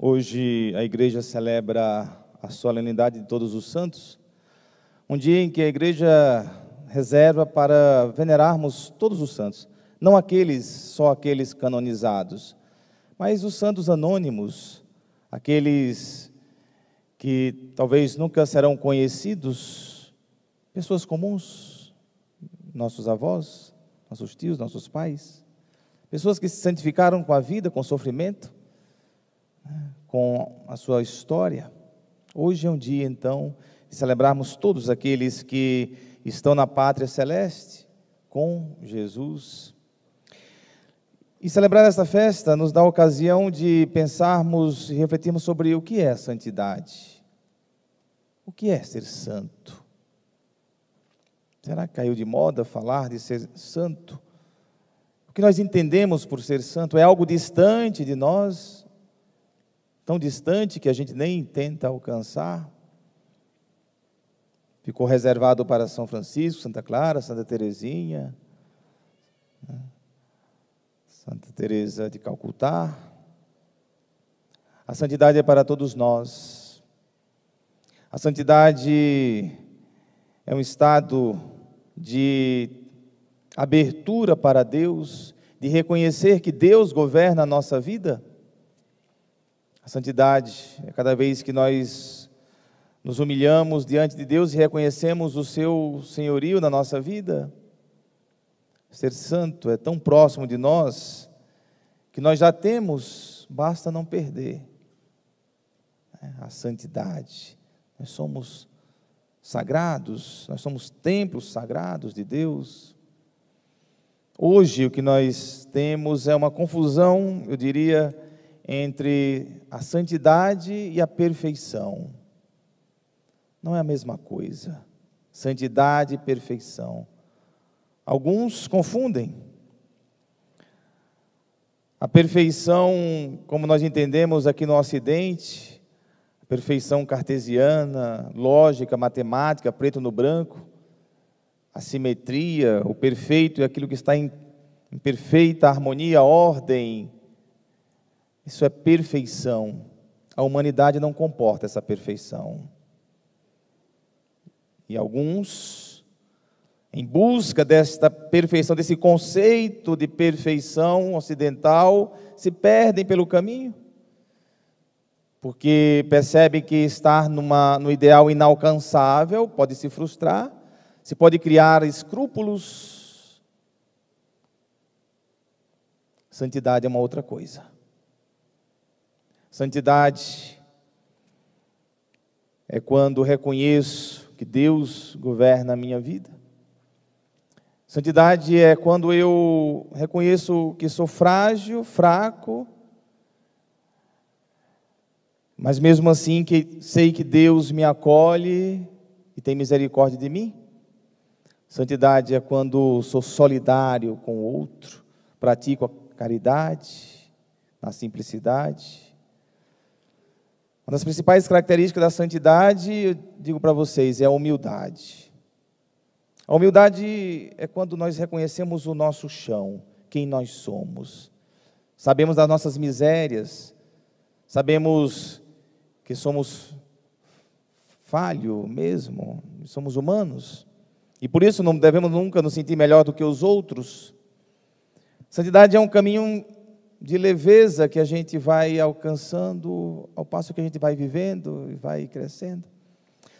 Hoje a igreja celebra a solenidade de Todos os Santos, um dia em que a igreja reserva para venerarmos todos os santos, não aqueles, só aqueles canonizados, mas os santos anônimos, aqueles que talvez nunca serão conhecidos, pessoas comuns, nossos avós, nossos tios, nossos pais, pessoas que se santificaram com a vida, com o sofrimento, com a sua história. Hoje é um dia, então, de celebrarmos todos aqueles que estão na pátria celeste com Jesus. E celebrar esta festa nos dá a ocasião de pensarmos e refletirmos sobre o que é a santidade. O que é ser santo? Será que caiu de moda falar de ser santo? O que nós entendemos por ser santo é algo distante de nós tão distante que a gente nem tenta alcançar. Ficou reservado para São Francisco, Santa Clara, Santa Teresinha, né? Santa Teresa de Calcutá. A santidade é para todos nós. A santidade é um estado de abertura para Deus, de reconhecer que Deus governa a nossa vida a santidade é cada vez que nós nos humilhamos diante de Deus e reconhecemos o seu senhorio na nossa vida. Ser santo é tão próximo de nós que nós já temos, basta não perder né? a santidade. Nós somos sagrados, nós somos templos sagrados de Deus. Hoje o que nós temos é uma confusão, eu diria, entre a santidade e a perfeição. Não é a mesma coisa. Santidade e perfeição. Alguns confundem. A perfeição, como nós entendemos aqui no Ocidente, a perfeição cartesiana, lógica, matemática, preto no branco, a simetria, o perfeito e é aquilo que está em, em perfeita harmonia, ordem, isso é perfeição. A humanidade não comporta essa perfeição. E alguns, em busca desta perfeição, desse conceito de perfeição ocidental, se perdem pelo caminho, porque percebem que estar numa, no ideal inalcançável pode se frustrar, se pode criar escrúpulos. Santidade é uma outra coisa. Santidade é quando reconheço que Deus governa a minha vida. Santidade é quando eu reconheço que sou frágil, fraco, mas mesmo assim que sei que Deus me acolhe e tem misericórdia de mim. Santidade é quando sou solidário com o outro, pratico a caridade, na simplicidade. Uma das principais características da santidade, eu digo para vocês, é a humildade. A humildade é quando nós reconhecemos o nosso chão, quem nós somos. Sabemos das nossas misérias, sabemos que somos falho mesmo, somos humanos. E por isso não devemos nunca nos sentir melhor do que os outros. Santidade é um caminho de leveza que a gente vai alcançando ao passo que a gente vai vivendo e vai crescendo.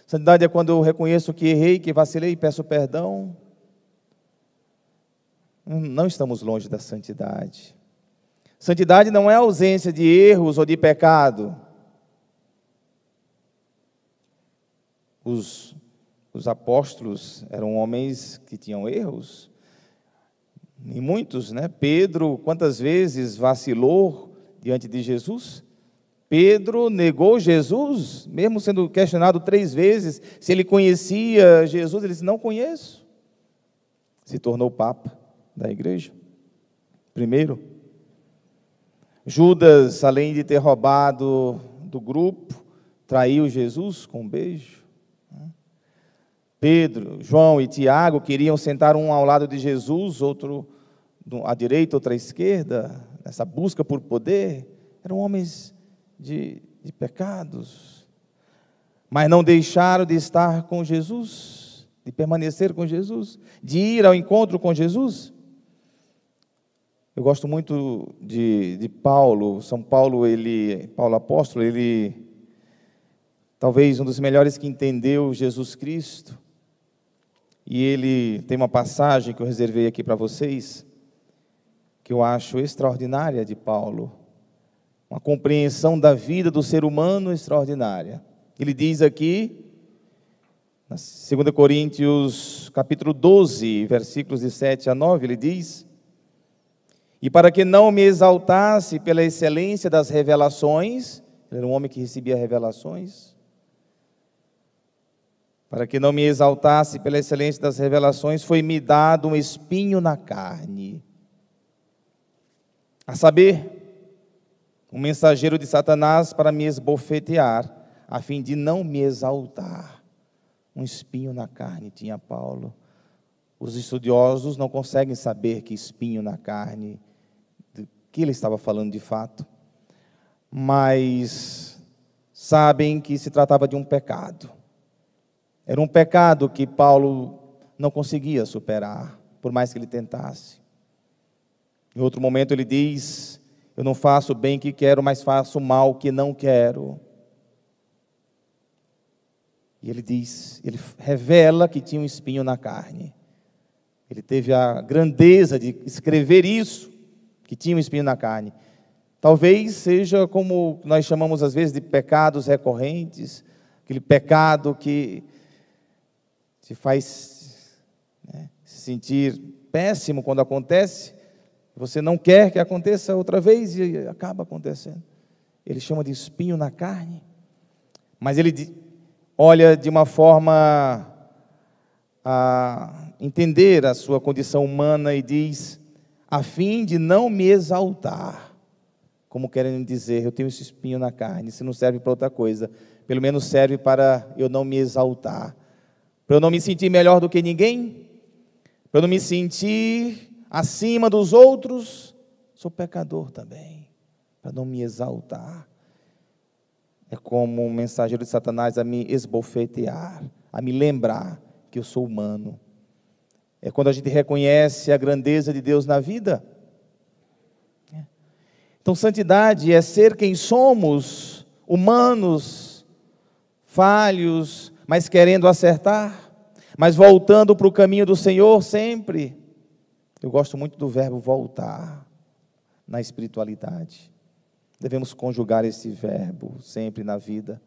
Santidade é quando eu reconheço que errei, que vacilei e peço perdão. Hum, não estamos longe da santidade. Santidade não é ausência de erros ou de pecado. Os, os apóstolos eram homens que tinham erros, e muitos, né? Pedro, quantas vezes vacilou diante de Jesus? Pedro negou Jesus, mesmo sendo questionado três vezes se ele conhecia Jesus, ele disse: Não conheço. Se tornou papa da igreja. Primeiro, Judas, além de ter roubado do grupo, traiu Jesus com um beijo. Pedro, João e Tiago queriam sentar um ao lado de Jesus, outro à direita, outro à esquerda, nessa busca por poder, eram homens de, de pecados, mas não deixaram de estar com Jesus, de permanecer com Jesus, de ir ao encontro com Jesus. Eu gosto muito de, de Paulo, São Paulo, ele, Paulo apóstolo, ele talvez um dos melhores que entendeu Jesus Cristo. E ele tem uma passagem que eu reservei aqui para vocês, que eu acho extraordinária de Paulo. Uma compreensão da vida do ser humano extraordinária. Ele diz aqui, na 2 Coríntios, capítulo 12, versículos de 7 a 9, ele diz: E para que não me exaltasse pela excelência das revelações, ele era um homem que recebia revelações, para que não me exaltasse pela excelência das revelações, foi-me dado um espinho na carne. A saber, um mensageiro de Satanás para me esbofetear, a fim de não me exaltar. Um espinho na carne tinha Paulo. Os estudiosos não conseguem saber que espinho na carne, do que ele estava falando de fato, mas sabem que se tratava de um pecado era um pecado que Paulo não conseguia superar, por mais que ele tentasse. Em outro momento ele diz: Eu não faço o bem que quero, mas faço o mal que não quero. E ele diz, ele revela que tinha um espinho na carne. Ele teve a grandeza de escrever isso, que tinha um espinho na carne. Talvez seja como nós chamamos às vezes de pecados recorrentes, aquele pecado que te faz né, se sentir péssimo quando acontece, você não quer que aconteça outra vez e acaba acontecendo. Ele chama de espinho na carne, mas ele olha de uma forma a entender a sua condição humana e diz: a fim de não me exaltar, como querem dizer, eu tenho esse espinho na carne, isso não serve para outra coisa, pelo menos serve para eu não me exaltar para eu não me sentir melhor do que ninguém, para eu não me sentir acima dos outros, sou pecador também, para não me exaltar. É como um mensageiro de Satanás a me esbofetear, a me lembrar que eu sou humano. É quando a gente reconhece a grandeza de Deus na vida. É. Então, santidade é ser quem somos, humanos, falhos, mas querendo acertar, mas voltando para o caminho do Senhor sempre. Eu gosto muito do verbo voltar na espiritualidade. Devemos conjugar esse verbo sempre na vida,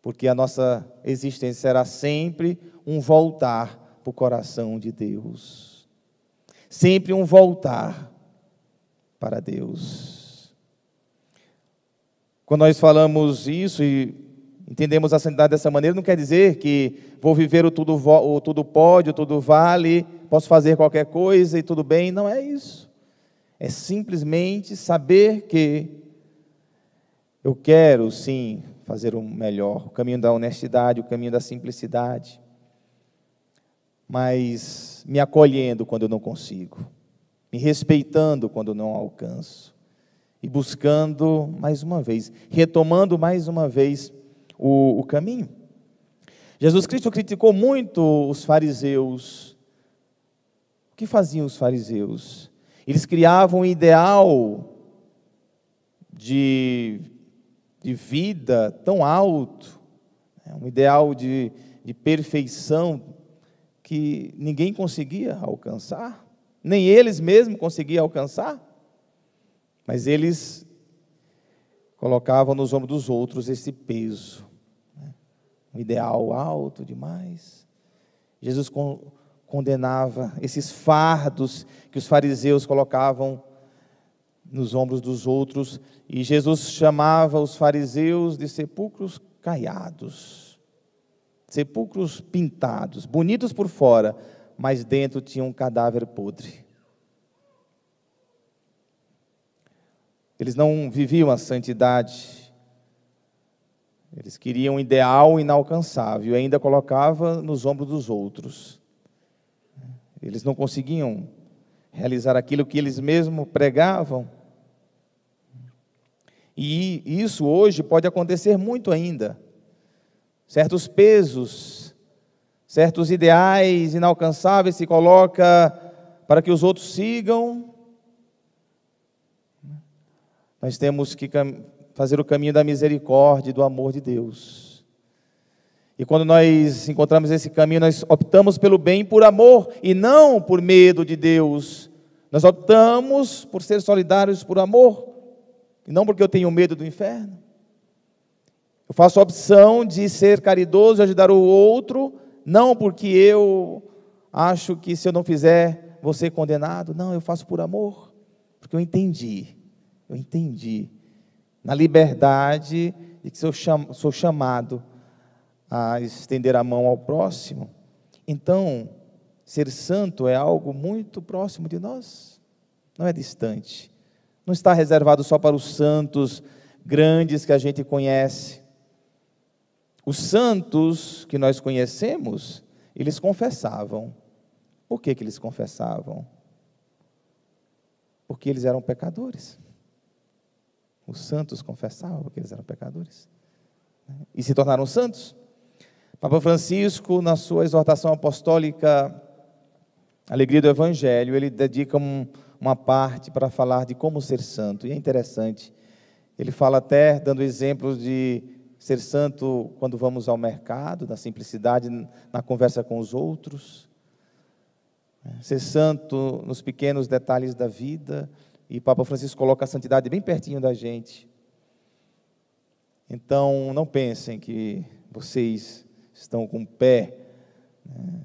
porque a nossa existência será sempre um voltar para o coração de Deus, sempre um voltar para Deus. Quando nós falamos isso e Entendemos a santidade dessa maneira, não quer dizer que vou viver o tudo, o tudo pode, o tudo vale, posso fazer qualquer coisa e tudo bem. Não é isso. É simplesmente saber que eu quero sim fazer o melhor, o caminho da honestidade, o caminho da simplicidade, mas me acolhendo quando eu não consigo, me respeitando quando eu não alcanço, e buscando mais uma vez, retomando mais uma vez o, o caminho. Jesus Cristo criticou muito os fariseus. O que faziam os fariseus? Eles criavam um ideal de, de vida tão alto, né? um ideal de, de perfeição que ninguém conseguia alcançar, nem eles mesmos conseguiam alcançar, mas eles colocavam nos ombros dos outros esse peso. Né? Um ideal alto demais. Jesus condenava esses fardos que os fariseus colocavam nos ombros dos outros, e Jesus chamava os fariseus de sepulcros caiados, sepulcros pintados, bonitos por fora, mas dentro tinha um cadáver podre. Eles não viviam a santidade. Eles queriam um ideal inalcançável e ainda colocava nos ombros dos outros. Eles não conseguiam realizar aquilo que eles mesmos pregavam. E isso hoje pode acontecer muito ainda. Certos pesos, certos ideais inalcançáveis se coloca para que os outros sigam nós temos que fazer o caminho da misericórdia e do amor de Deus. E quando nós encontramos esse caminho, nós optamos pelo bem por amor e não por medo de Deus. Nós optamos por ser solidários por amor e não porque eu tenho medo do inferno. Eu faço a opção de ser caridoso e ajudar o outro, não porque eu acho que se eu não fizer, vou ser condenado. Não, eu faço por amor, porque eu entendi eu entendi. Na liberdade de que sou, chamado a estender a mão ao próximo. Então, ser santo é algo muito próximo de nós, não é distante. Não está reservado só para os santos grandes que a gente conhece. Os santos que nós conhecemos, eles confessavam. Por que, que eles confessavam? Porque eles eram pecadores. Os santos confessavam que eles eram pecadores né? e se tornaram santos. Papa Francisco, na sua exortação apostólica Alegria do Evangelho, ele dedica um, uma parte para falar de como ser santo, e é interessante. Ele fala até dando exemplos de ser santo quando vamos ao mercado, na simplicidade, na conversa com os outros. Né, ser santo nos pequenos detalhes da vida, e Papa Francisco coloca a santidade bem pertinho da gente. Então, não pensem que vocês estão com o pé né,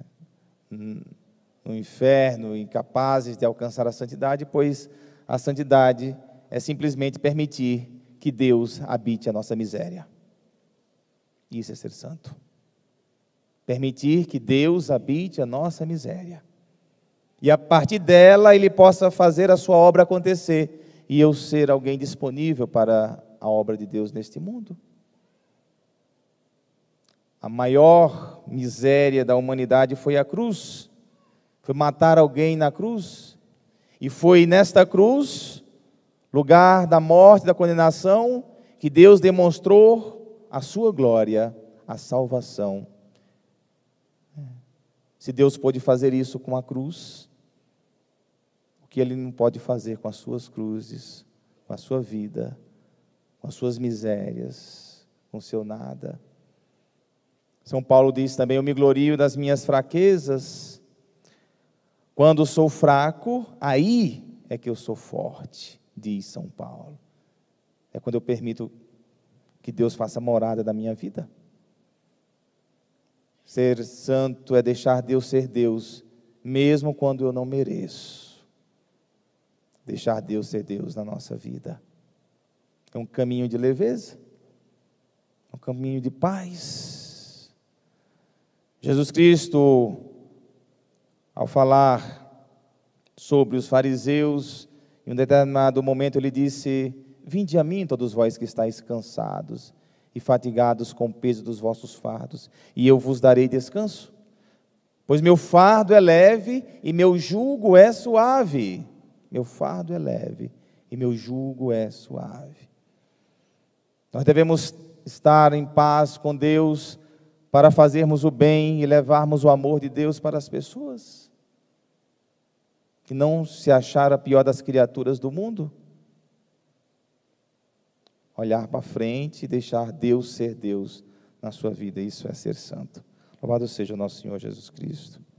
no inferno, incapazes de alcançar a santidade, pois a santidade é simplesmente permitir que Deus habite a nossa miséria. Isso é ser santo. Permitir que Deus habite a nossa miséria e a partir dela ele possa fazer a sua obra acontecer e eu ser alguém disponível para a obra de Deus neste mundo. A maior miséria da humanidade foi a cruz, foi matar alguém na cruz, e foi nesta cruz, lugar da morte, da condenação, que Deus demonstrou a sua glória, a salvação. É. Se Deus pôde fazer isso com a cruz, que ele não pode fazer com as suas cruzes, com a sua vida, com as suas misérias, com o seu nada. São Paulo diz também: Eu me glorio das minhas fraquezas. Quando sou fraco, aí é que eu sou forte, diz São Paulo. É quando eu permito que Deus faça morada da minha vida. Ser santo é deixar Deus ser Deus, mesmo quando eu não mereço deixar Deus ser Deus na nossa vida. É um caminho de leveza, é um caminho de paz. Jesus Cristo, ao falar sobre os fariseus, em um determinado momento ele disse: Vinde a mim, todos vós que estáis cansados e fatigados com o peso dos vossos fardos, e eu vos darei descanso. Pois meu fardo é leve e meu jugo é suave meu fardo é leve e meu jugo é suave. Nós devemos estar em paz com Deus para fazermos o bem e levarmos o amor de Deus para as pessoas. E não se achar a pior das criaturas do mundo. Olhar para frente e deixar Deus ser Deus na sua vida, isso é ser santo. Louvado seja o nosso Senhor Jesus Cristo.